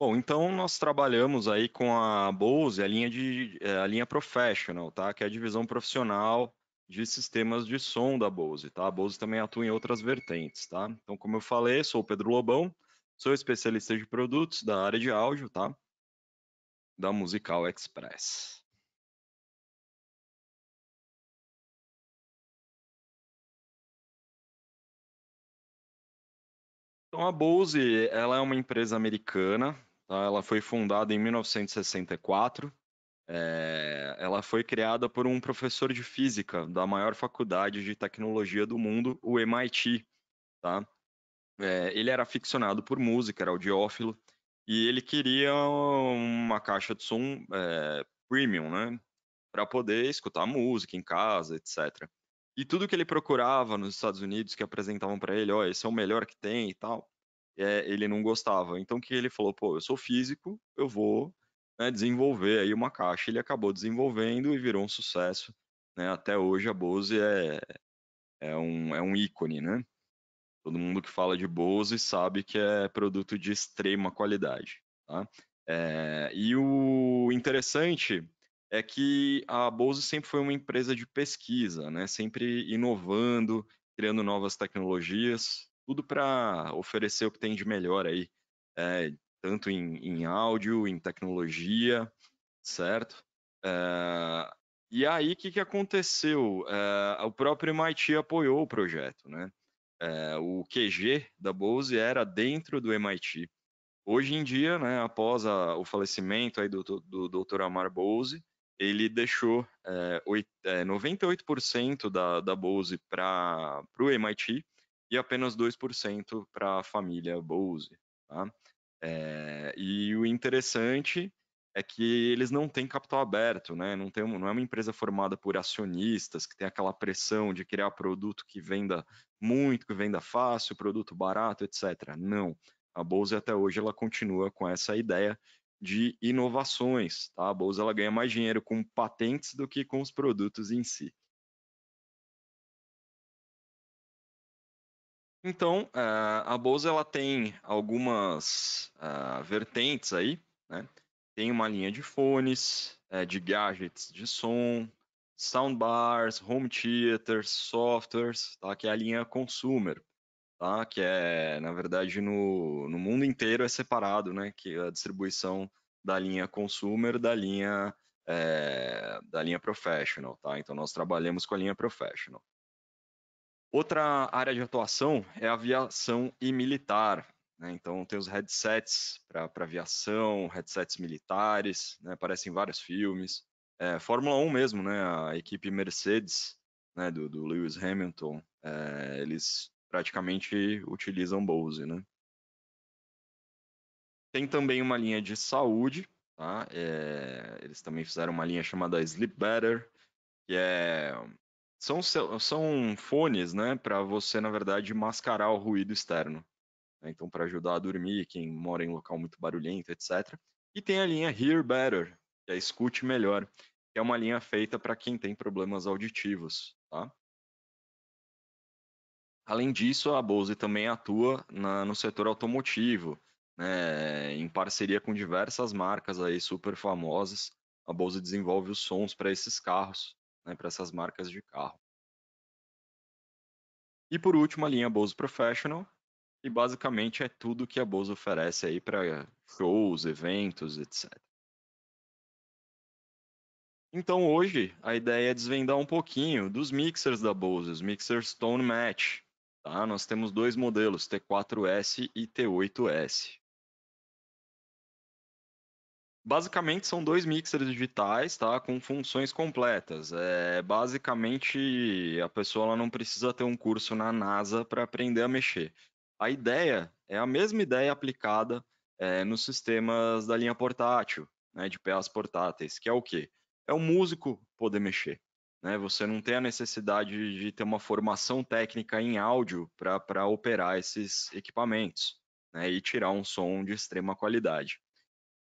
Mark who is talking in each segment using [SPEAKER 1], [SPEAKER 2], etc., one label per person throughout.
[SPEAKER 1] Bom, então nós trabalhamos aí com a Bose, a linha de é, a linha Professional, tá? Que é a divisão profissional de sistemas de som da Bose, tá? A Bose também atua em outras vertentes, tá? Então, como eu falei, sou o Pedro Lobão, sou especialista de produtos da área de áudio, tá? Da Musical Express. Então, a Bose, ela é uma empresa americana, Tá? Ela foi fundada em 1964. É... Eh, ela foi criada por um professor de física da maior faculdade de tecnologia do mundo, o MIT. Tá? É... Ele era aficionado por música, era audiófilo, e ele queria uma caixa de som é... premium, né? Para poder escutar música em casa, etc. E tudo que ele procurava nos Estados Unidos, que apresentavam para ele, ó, oh, esse é o melhor que tem e tal, é, ele não gostava. Então que ele falou? Pô, eu sou físico, eu vou né, desenvolver aí uma caixa. Ele acabou desenvolvendo e virou um sucesso. Né? Até hoje a Bose é, é, um, é um ícone, né? Todo mundo que fala de Bose sabe que é produto de extrema qualidade. Tá? É, e o interessante é que a Bose sempre foi uma empresa de pesquisa, né? sempre inovando, criando novas tecnologias tudo para oferecer o que tem de melhor aí, é, tanto em, em, áudio, em tecnologia, certo? É, e aí, o que, que aconteceu? É, o próprio MIT apoiou o projeto, né? o QG da Bose era dentro do MIT. Hoje em dia, né, após a, o falecimento aí do, do, do Dr. Amar Bose, ele deixou é, 8, é, 98% da, da Bose para o MIT e apenas 2% para a família Bose. Tá? É, e o interessante é que eles não têm capital aberto, né? não, tem, não é uma empresa formada por acionistas que tem aquela pressão de criar produto que venda muito, que venda fácil, produto barato, etc. Não. A Bose até hoje ela continua com essa ideia de inovações. Tá? A Bose ela ganha mais dinheiro com patentes do que com os produtos em si. Então, eh, a Bolsa ela tem algumas eh, vertentes aí, né? Tem uma linha de fones, eh, de gadgets de som, soundbars, home theaters, softwares, tá? que é a linha consumer, tá? que é, na verdade, no, no mundo inteiro é separado, né? que é a distribuição da linha consumer da linha, é, da linha professional. Tá? Então, nós trabalhamos com a linha professional. Outra área de atuação é aviação e militar. Né? Então, tem os headsets para aviação, headsets militares, né? aparecem vários filmes. É, Fórmula 1 mesmo, né? a equipe Mercedes né? do, do Lewis Hamilton, é, eles praticamente utilizam Bose. Né? Tem também uma linha de saúde, tá? É, eles também fizeram uma linha chamada Sleep Better, que é são, são fones, né, para você, na verdade, mascarar o ruído externo. Né, então, para ajudar a dormir, quem mora em local muito barulhento, etc. E tem a linha Hear Better, que é Escute Melhor, que é uma linha feita para quem tem problemas auditivos, tá? Além disso, a Bose também atua na, no setor automotivo, né, em parceria com diversas marcas aí super famosas. A Bose desenvolve os sons para esses carros né, para essas marcas de carro. E por último, a linha Bose Professional, e basicamente é tudo que a Bose oferece aí para shows, eventos, etc. Então hoje a ideia é desvendar um pouquinho dos mixers da Bose, os mixers Stone Match. Tá? Nós temos dois modelos, T4S e T8S. Basicamente são dois mixers digitais, tá? Com funções completas. É, basicamente a pessoa não precisa ter um curso na NASA para aprender a mexer. A ideia é a mesma ideia aplicada é, nos sistemas da linha portátil, né, de PAs portáteis, que é o quê? É o músico poder mexer. Né? Você não tem a necessidade de ter uma formação técnica em áudio para operar esses equipamentos né, e tirar um som de extrema qualidade.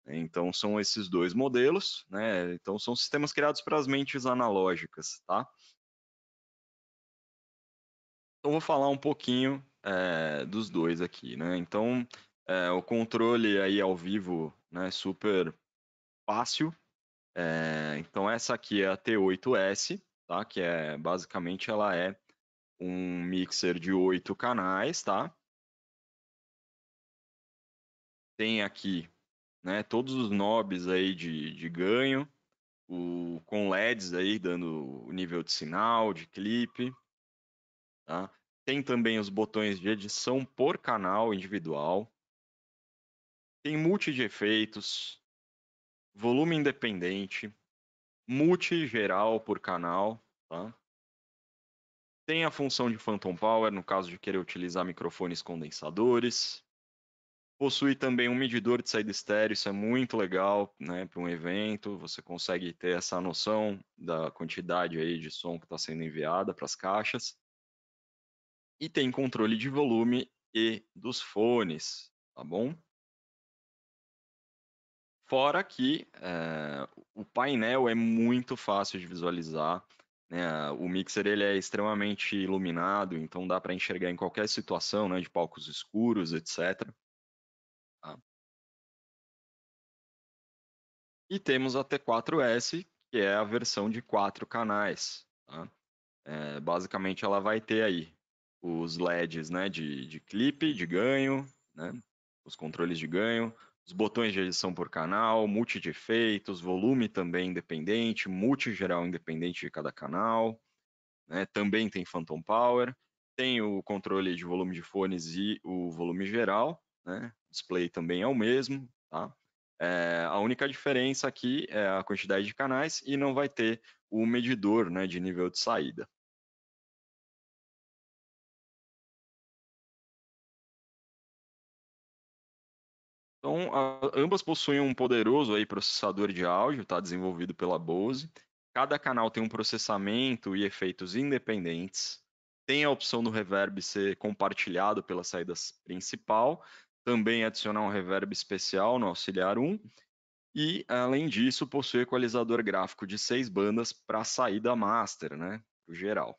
[SPEAKER 1] Então são esses dois modelos, né? Então são sistemas criados para as mentes analógicas, tá? Então vou falar um pouquinho é, dos dois aqui, né? Então é, o controle aí ao vivo, né? Super fácil. É, então essa aqui é a T8S, tá? Que é basicamente ela é um mixer de oito canais, tá? Tem aqui né? Todos os knobs aí de, de ganho, o, com LEDs aí dando o nível de sinal, de clipe, tá? Tem também os botões de edição por canal individual. Tem multi de efeitos, volume independente, multi geral por canal, tá? Tem a função de Phantom Power no caso de querer utilizar microfones condensadores. Possui também um medidor de saída estéreo, isso é muito legal né, para um evento. Você consegue ter essa noção da quantidade aí de som que está sendo enviada para as caixas. E tem controle de volume e dos fones, tá bom? Fora que é, o painel é muito fácil de visualizar. Né? O mixer ele é extremamente iluminado, então dá para enxergar em qualquer situação, né? de palcos escuros, etc. Tá? E temos a T4S, que é a versão de quatro canais. Tá? É, basicamente, ela vai ter aí os LEDs né, de, de clipe, de ganho, né, os controles de ganho, os botões de edição por canal, multi de efeitos, volume também independente, multi geral independente de cada canal. Né, também tem Phantom Power, tem o controle de volume de fones e o volume geral, né, display também é o mesmo, tá? É, a única diferença aqui é a quantidade de canais e não vai ter o medidor né, de nível de saída.
[SPEAKER 2] Então, a,
[SPEAKER 1] ambas possuem um poderoso aí processador de áudio, tá, desenvolvido pela Bose. Cada canal tem um processamento e efeitos independentes. Tem a opção do reverb ser compartilhado pela saída principal, também adicionar um reverb especial no auxiliar 1 e, além disso, possui equalizador gráfico de seis bandas para saída master, né, para geral.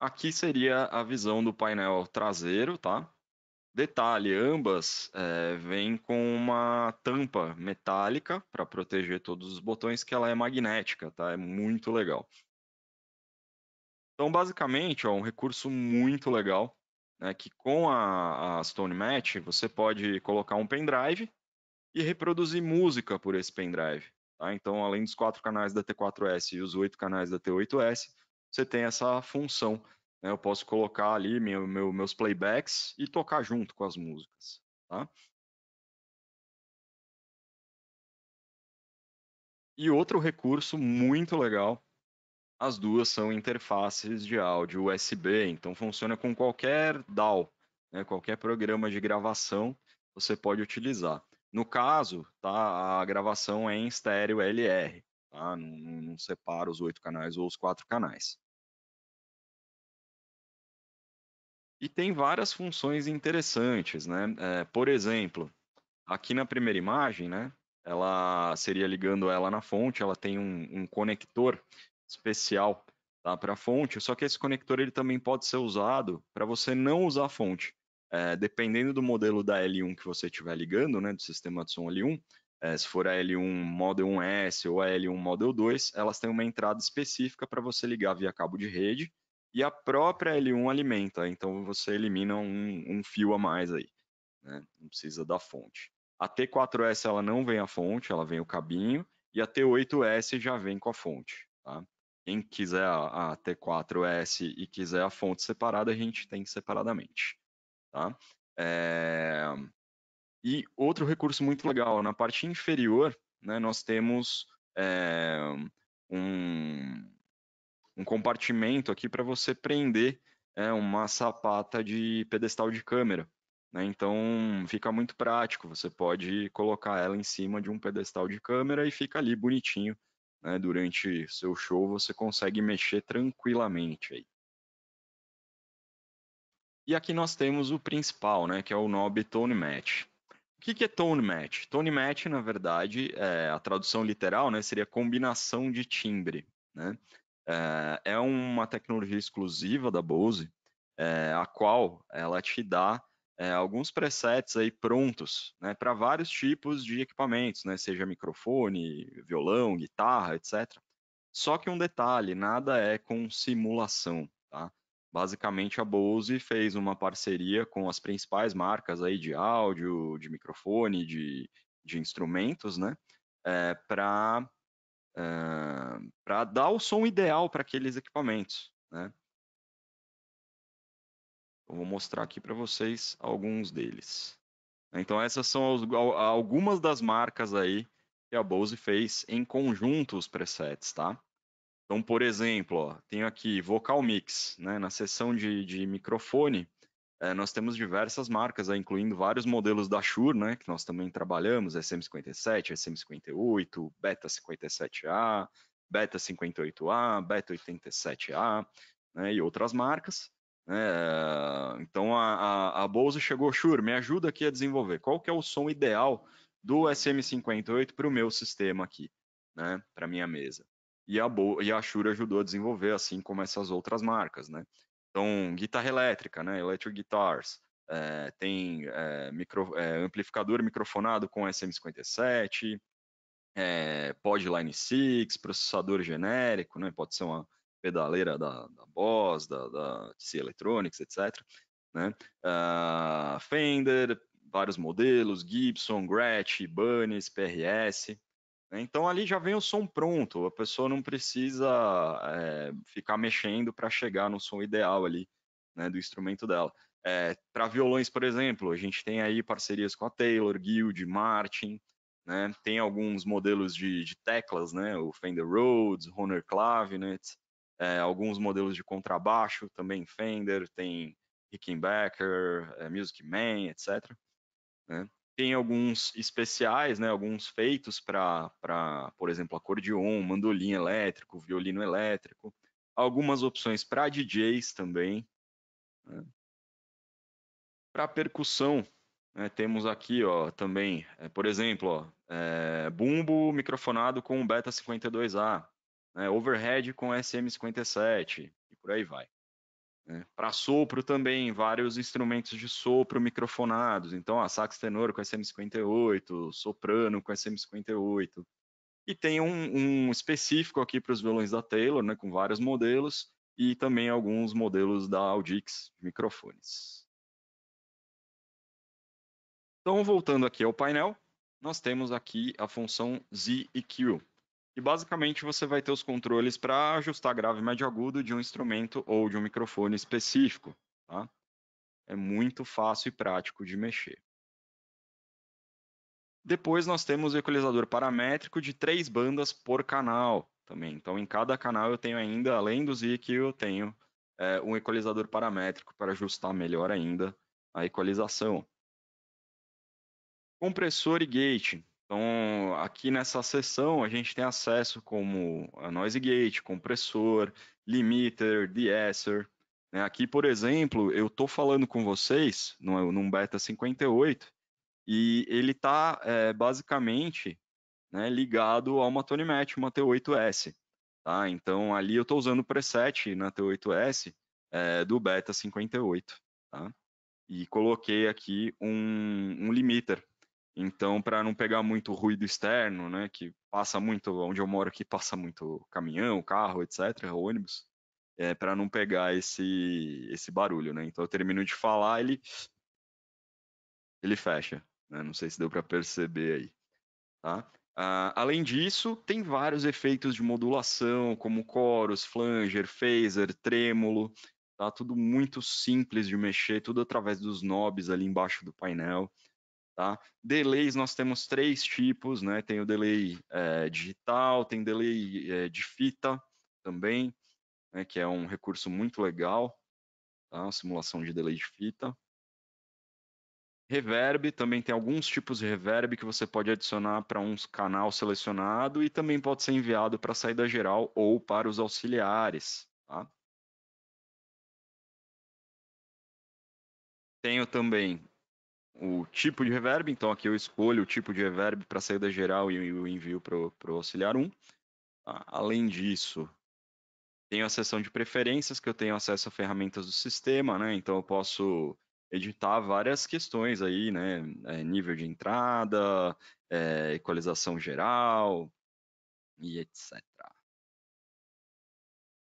[SPEAKER 1] Aqui seria a visão do painel traseiro, tá? Detalhe, ambas é, vêm com uma tampa metálica para proteger todos os botões, que ela é magnética, tá? É muito legal. Então, basicamente, é um recurso muito legal, né, que com a, a Stone Match você pode colocar um pendrive e reproduzir música por esse pendrive. Tá? Então, além dos quatro canais da T4S e os oito canais da T8S, você tem essa função. Né? Eu posso colocar ali meu, meu, meus playbacks e tocar junto com as músicas. Tá? E outro recurso muito legal as duas são interfaces de áudio USB, então funciona com qualquer DAW, né, qualquer programa de gravação você pode utilizar. No caso, tá, a gravação é em estéreo LR, tá? não, não separa os oito canais ou os quatro canais. E tem várias funções interessantes, né? É, por exemplo, aqui na primeira imagem, né? Ela seria ligando ela na fonte, ela tem um, um conector especial tá, para a fonte, só que esse conector ele também pode ser usado para você não usar a fonte. É, dependendo do modelo da L1 que você estiver ligando, né, do sistema de som L1, é, eh, se for a L1 Model 1S ou a L1 Model 2, elas têm uma entrada específica para você ligar via cabo de rede e a própria L1 alimenta, então você elimina um, um fio a mais aí, né? não precisa da fonte. A T4S ela não vem a fonte, ela vem o cabinho, e a T8S já vem com a fonte. Tá? quem quiser a, a T4S e quiser a fonte separada, a gente tem separadamente. Tá? É... E outro recurso muito legal, na parte inferior, né, nós temos é, um, um compartimento aqui para você prender é, uma sapata de pedestal de câmera. Né? Então fica muito prático, você pode colocar ela em cima de um pedestal de câmera e fica ali bonitinho né, durante seu show, você consegue mexer tranquilamente aí. E aqui nós temos o principal, né, que é o knob Tone Match. O que, que é Tone Match? Tone Match, na verdade, é, a tradução literal né, seria combinação de timbre. Né? É, é uma tecnologia exclusiva da Bose, é, a qual ela te dá é, alguns presets aí prontos né, para vários tipos de equipamentos, né, seja microfone, violão, guitarra, etc. Só que um detalhe, nada é com simulação. Tá? Basicamente, a Bose fez uma parceria com as principais marcas aí de áudio, de microfone, de, de instrumentos, né, é, para é, dar o som ideal para aqueles equipamentos. Né? Eu vou mostrar aqui para vocês alguns deles. Né? Então essas são algumas das marcas aí que a Bose fez em conjunto os presets, tá? Então, por exemplo, ó, tenho aqui Vocal Mix, né? Na seção de, de microfone, é, nós temos diversas marcas, aí, incluindo vários modelos da Shure, né? Que nós também trabalhamos, SM57, SM58, Beta 57A, Beta 58A, Beta 87A, né? E outras marcas. Né? Eh, então a, a, a, Bolsa chegou, Shure, me ajuda aqui a desenvolver. Qual que é o som ideal do SM58 para o meu sistema aqui, né? Para minha mesa. E a, e a Shure ajudou a desenvolver, assim como essas outras marcas, né? Então, guitarra elétrica, né? Electric Guitars. É, tem é, micro, amplificador microfonado com SM57, é, Line 6, processador genérico, né? Pode ser uma, pedaleira da, da Boss, da, da TC Electronics, etc. Né? Uh, Fender, vários modelos, Gibson, Gretsch, Bunnies, PRS. Né? Então ali já vem o som pronto, a pessoa não precisa é, ficar mexendo para chegar no som ideal ali né, do instrumento dela. É, para violões, por exemplo, a gente tem aí parcerias com a Taylor, Guild, Martin, né? tem alguns modelos de, de, teclas, né, o Fender Rhodes, Honor Clavinet, é, alguns modelos de contrabaixo, também Fender, tem Rickenbacker, é, Music Man, etc. Né? Tem alguns especiais, né, alguns feitos para, por exemplo, acordeon, mandolim elétrico, violino elétrico, algumas opções para DJs também. Né? Para percussão, né, temos aqui ó, também, é, por exemplo, ó, bumbo microfonado com beta 52A, né? overhead com SM57 e por aí vai. Né? Para sopro também, vários instrumentos de sopro microfonados, então a sax tenor com SM58, soprano com SM58. E tem um, um específico aqui para os violões da Taylor, né, com vários modelos, e também alguns modelos da Audix de microfones. Então, voltando aqui ao painel, nós temos aqui a função Z e Q, e basicamente você vai ter os controles para ajustar grave, médio agudo de um instrumento ou de um microfone específico. Tá? É muito fácil e prático de mexer. Depois nós temos o equalizador paramétrico de três bandas por canal também. Então em cada canal eu tenho ainda, além do ZIC, eu tenho é, um equalizador paramétrico para ajustar melhor ainda a equalização. Compressor e gate. Então, aqui nessa seção, a gente tem acesso como a noise gate, compressor, limiter, deesser. Né? Aqui, por exemplo, eu estou falando com vocês num, num beta 58 e ele está é, basicamente né, ligado a uma Match, uma T8S. Tá? Então, ali eu estou usando o preset na T8S é, do beta 58. Tá? E coloquei aqui um, um limiter então, para não pegar muito ruído externo, né, que passa muito, onde eu moro aqui passa muito caminhão, carro, etc, ônibus, é, para não pegar esse esse barulho, né? Então eu termino de falar, ele ele fecha, né? Não sei se deu para perceber aí, tá? Uh, além disso, tem vários efeitos de modulação, como chorus, flanger, phaser, trêmulo, tá? Tudo muito simples de mexer, tudo através dos knobs ali embaixo do painel. Tá? Delays nós temos três tipos, né? Tem o delay é, digital, tem delay é, de fita também, né? que é um recurso muito legal, tá? Simulação de delay de fita. Reverb, também tem alguns tipos de reverb que você pode adicionar para um canal selecionado e também pode ser enviado para a saída geral ou para os auxiliares.
[SPEAKER 2] Tá? Tenho
[SPEAKER 1] também o tipo de reverb, então aqui eu escolho o tipo de reverb para saída geral e o envio para o auxiliar 1. Ah, além disso, tenho a seção de preferências, que eu tenho acesso a ferramentas do sistema, né? Então eu posso editar várias questões aí, né? É, nível de entrada, é, equalização geral e etc.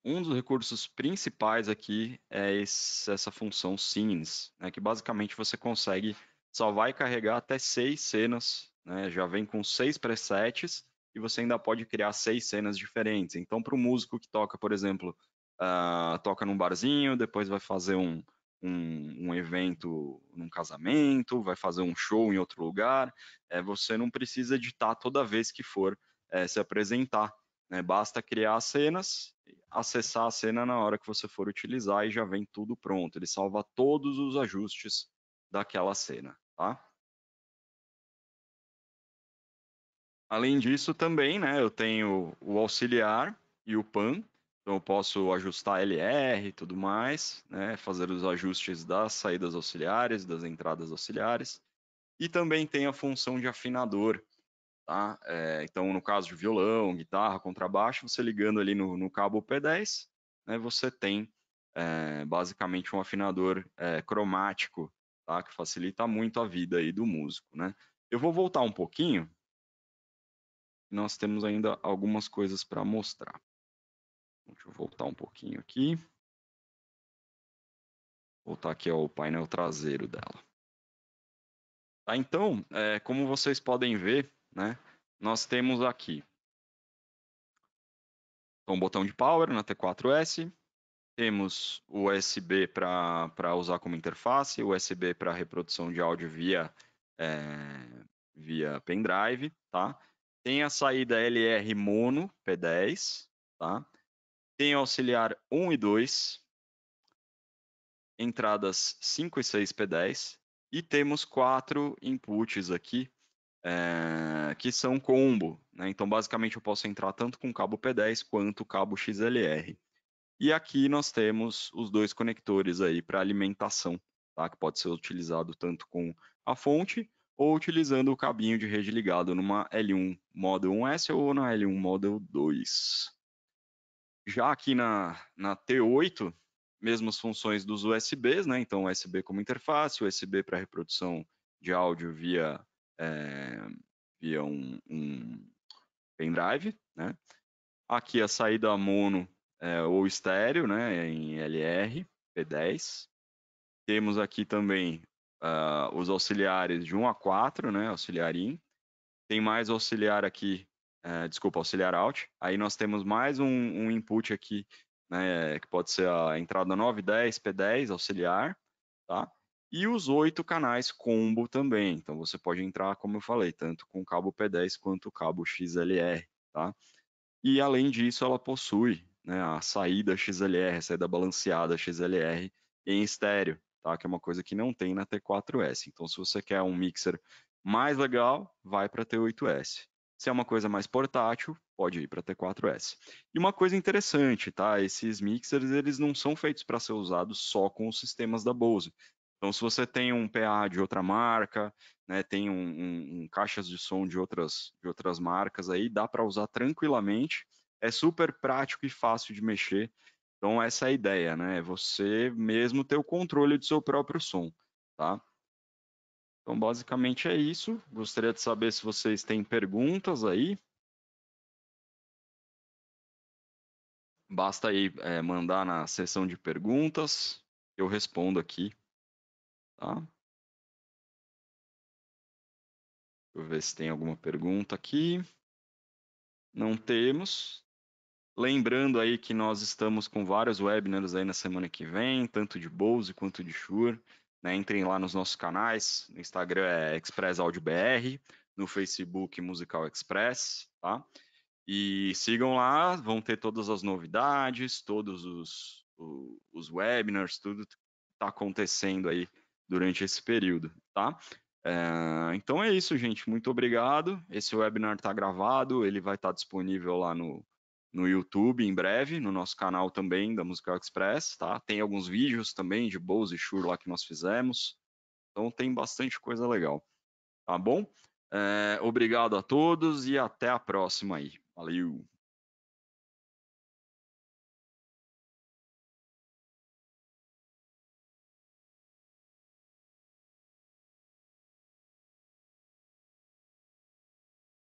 [SPEAKER 1] Um dos recursos principais aqui é esse, essa função scenes, né? que basicamente você consegue só vai carregar até seis cenas, né? já vem com seis presets e você ainda pode criar seis cenas diferentes. Então, para o músico que toca, por exemplo, uh, toca num barzinho, depois vai fazer um, um, um, evento num casamento, vai fazer um show em outro lugar, é, você não precisa editar toda vez que for é, se apresentar. Né? Basta criar as cenas, acessar a cena na hora que você for utilizar e já vem tudo pronto. Ele salva todos os ajustes daquela cena. Tá? Além disso, também, né, eu tenho o auxiliar e o PAN, então eu posso ajustar LR e tudo mais, né, fazer os ajustes das saídas auxiliares, das entradas auxiliares, e também tem a função de afinador, Tá? É, então, no caso de violão, guitarra, contrabaixo, você ligando ali no, no cabo P10, né, você tem é, basicamente um afinador é, cromático tá? que facilita muito a vida aí do músico. Né? Eu vou voltar um pouquinho, nós temos ainda algumas coisas para mostrar. Deixa eu voltar um
[SPEAKER 2] pouquinho aqui. Voltar aqui ao painel traseiro dela. Tá, então, é, como vocês podem ver, né, nós
[SPEAKER 1] temos aqui um então, botão de power na T4S, temos USB para usar como interface, USB para reprodução de áudio via, é, via pendrive, tá? Tem a saída LR mono P10, tá? Tem auxiliar 1 e 2, entradas 5 e 6 P10 e temos quatro inputs aqui é, que são combo, né? Então basicamente eu posso entrar tanto com cabo P10 quanto cabo XLR. E aqui nós temos os dois conectores aí para alimentação, tá? que pode ser utilizado tanto com a fonte ou utilizando o cabinho de rede ligado numa L1 Model 1S ou na L1 Model 2. Já aqui na, na T8, mesmas funções dos USBs, né? então USB como interface, USB para reprodução de áudio via, é, via um, um pendrive. Né? Aqui a saída mono é, ou estéreo, né, em LR, P10. Temos aqui também uh, os auxiliares de 1 a 4, né, auxiliar in. Tem mais auxiliar aqui, uh, desculpa, auxiliar out. Aí nós temos mais um, um input aqui, né, que pode ser a entrada 9, 10, P10, auxiliar, tá? E os oito canais combo também. Então você pode entrar, como eu falei, tanto com o cabo P10 quanto o cabo XLR, tá? E além disso, ela possui né, a saída XLR, a saída balanceada XLR em estéreo, tá? que é uma coisa que não tem na T4S. Então, se você quer um mixer mais legal, vai para a T8S. Se é uma coisa mais portátil, pode ir para T4S. E uma coisa interessante, tá? Esses mixers eles não são feitos para ser usados só com os sistemas da Bose. Então, se você tem um PA de outra marca, né, tem um, um, um caixas de som de outras, de outras marcas aí, dá para usar tranquilamente é super prático e fácil de mexer. Então, essa é a ideia, né? É você mesmo ter o controle do seu próprio som, tá? Então, basicamente é isso. Gostaria de saber se vocês têm perguntas
[SPEAKER 2] aí. Basta aí é, mandar na seção de perguntas, eu respondo aqui, tá? Deixa eu ver se tem alguma pergunta aqui.
[SPEAKER 1] Não temos. Lembrando aí que nós estamos com vários webinars aí na semana que vem, tanto de Bose quanto de Shure. Né? Entrem lá nos nossos canais, no Instagram é Express Audio BR, no Facebook Musical Express, tá? E sigam lá, vão ter todas as novidades, todos os, os webinars, tudo que está acontecendo aí durante esse período, tá? É, então é isso, gente. Muito obrigado. Esse webinar está gravado, ele vai estar tá disponível lá no, no YouTube em breve, no nosso canal também da Musical Express, tá? Tem alguns vídeos também de Bose e Shure lá que nós fizemos. Então tem bastante coisa legal. Tá bom? É, obrigado a todos e
[SPEAKER 2] até a próxima aí. Valeu!